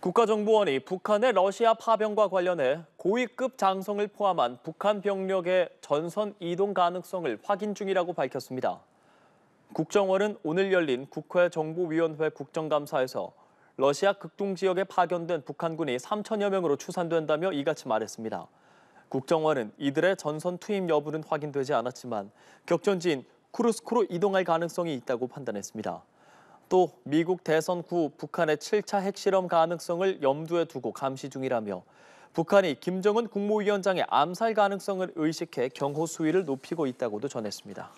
국가정보원이 북한의 러시아 파병과 관련해 고위급 장성을 포함한 북한 병력의 전선 이동 가능성을 확인 중이라고 밝혔습니다. 국정원은 오늘 열린 국회 정보위원회 국정감사에서 러시아 극동 지역에 파견된 북한군이 3천여 명으로 추산된다며 이같이 말했습니다. 국정원은 이들의 전선 투입 여부는 확인되지 않았지만 격전지인 쿠르스크로 이동할 가능성이 있다고 판단했습니다. 또 미국 대선 후 북한의 7차 핵실험 가능성을 염두에 두고 감시 중이라며 북한이 김정은 국무위원장의 암살 가능성을 의식해 경호 수위를 높이고 있다고도 전했습니다.